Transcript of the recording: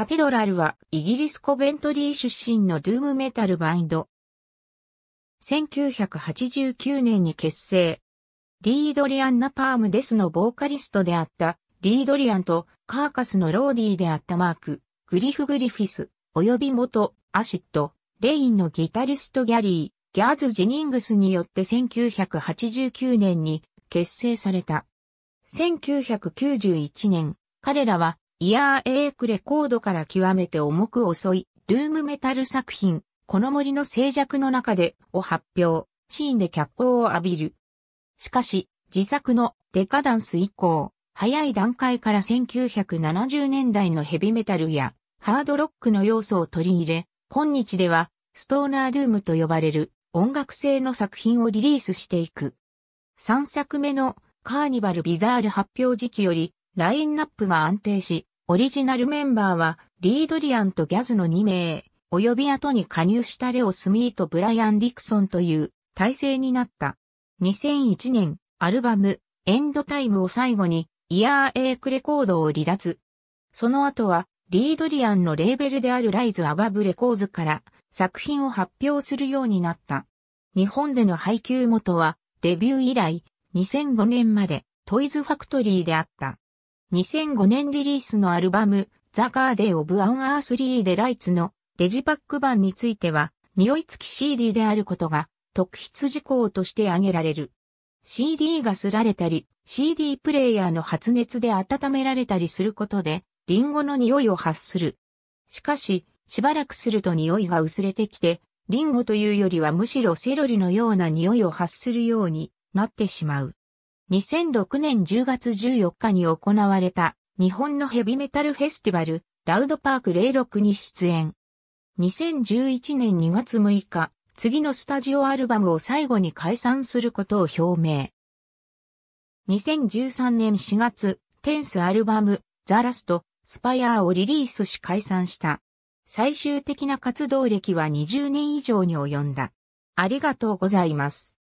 カテドラルはイギリスコベントリー出身のドゥームメタルバインド。1989年に結成。リードリアン・ナパームデスのボーカリストであったリードリアンとカーカスのローディーであったマーク、グリフ・グリフィス、及び元アシッド、レインのギタリストギャリー、ギャーズ・ジニングスによって1989年に結成された。1991年、彼らはイヤー・エークレコードから極めて重く遅い、ドゥームメタル作品、この森の静寂の中で、を発表、シーンで脚光を浴びる。しかし、自作のデカダンス以降、早い段階から1970年代のヘビメタルやハードロックの要素を取り入れ、今日ではストーナードゥームと呼ばれる音楽性の作品をリリースしていく。3作目のカーニバルビザール発表時期よりラインナップが安定し、オリジナルメンバーは、リー・ドリアンとギャズの2名、及び後に加入したレオ・スミーとブライアン・ディクソンという体制になった。2001年、アルバム、エンドタイムを最後に、イヤー・エイクレコードを離脱。その後は、リー・ドリアンのレーベルであるライズ・アバブ・レコーズから作品を発表するようになった。日本での配給元は、デビュー以来、2005年までトイズファクトリーであった。2005年リリースのアルバム、ザ・ガーデ a オブ・アン・アースリー・デ・でライツのデジパック版については、匂い付き CD であることが特筆事項として挙げられる。CD がすられたり、CD プレイヤーの発熱で温められたりすることで、リンゴの匂いを発する。しかし、しばらくすると匂いが薄れてきて、リンゴというよりはむしろセロリのような匂いを発するようになってしまう。2006年10月14日に行われた日本のヘビメタルフェスティバルラウドパーク06に出演。2011年2月6日、次のスタジオアルバムを最後に解散することを表明。2013年4月、テンスアルバム、ザ・ラスト、スパイアーをリリースし解散した。最終的な活動歴は20年以上に及んだ。ありがとうございます。